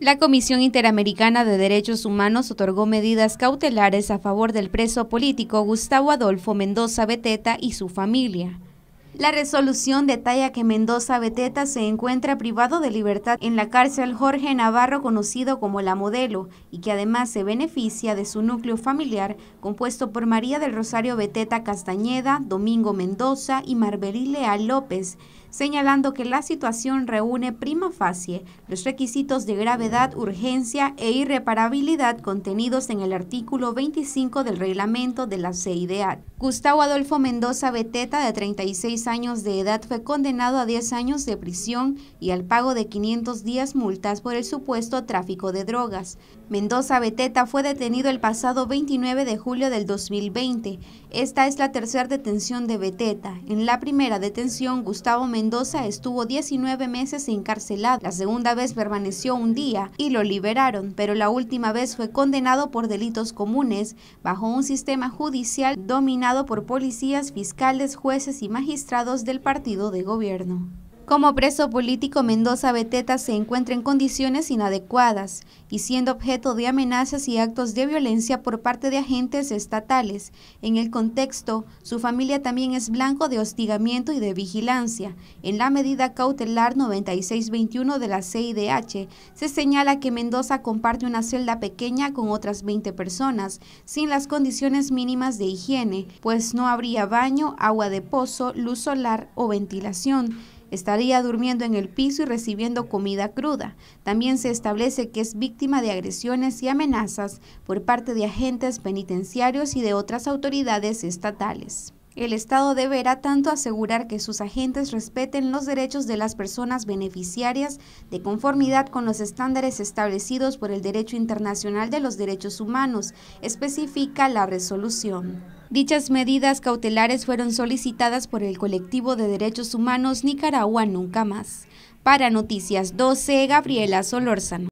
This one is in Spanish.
La Comisión Interamericana de Derechos Humanos otorgó medidas cautelares a favor del preso político Gustavo Adolfo Mendoza Beteta y su familia. La resolución detalla que Mendoza Beteta se encuentra privado de libertad en la cárcel Jorge Navarro conocido como La Modelo y que además se beneficia de su núcleo familiar compuesto por María del Rosario Beteta Castañeda, Domingo Mendoza y Marberí Leal López, señalando que la situación reúne prima facie los requisitos de gravedad, urgencia e irreparabilidad contenidos en el artículo 25 del reglamento de la ideal Gustavo Adolfo Mendoza Beteta, de 36 años de edad, fue condenado a 10 años de prisión y al pago de 500 días multas por el supuesto tráfico de drogas. Mendoza Beteta fue detenido el pasado 29 de julio del 2020. Esta es la tercera detención de Beteta. En la primera detención, Gustavo Mendoza Mendoza estuvo 19 meses encarcelado. La segunda vez permaneció un día y lo liberaron, pero la última vez fue condenado por delitos comunes bajo un sistema judicial dominado por policías, fiscales, jueces y magistrados del partido de gobierno. Como preso político, Mendoza Beteta se encuentra en condiciones inadecuadas y siendo objeto de amenazas y actos de violencia por parte de agentes estatales. En el contexto, su familia también es blanco de hostigamiento y de vigilancia. En la medida cautelar 9621 de la CIDH, se señala que Mendoza comparte una celda pequeña con otras 20 personas, sin las condiciones mínimas de higiene, pues no habría baño, agua de pozo, luz solar o ventilación. Estaría durmiendo en el piso y recibiendo comida cruda. También se establece que es víctima de agresiones y amenazas por parte de agentes penitenciarios y de otras autoridades estatales. El Estado deberá tanto asegurar que sus agentes respeten los derechos de las personas beneficiarias de conformidad con los estándares establecidos por el Derecho Internacional de los Derechos Humanos, especifica la resolución. Dichas medidas cautelares fueron solicitadas por el colectivo de derechos humanos Nicaragua Nunca Más. Para Noticias 12, Gabriela Solórzano.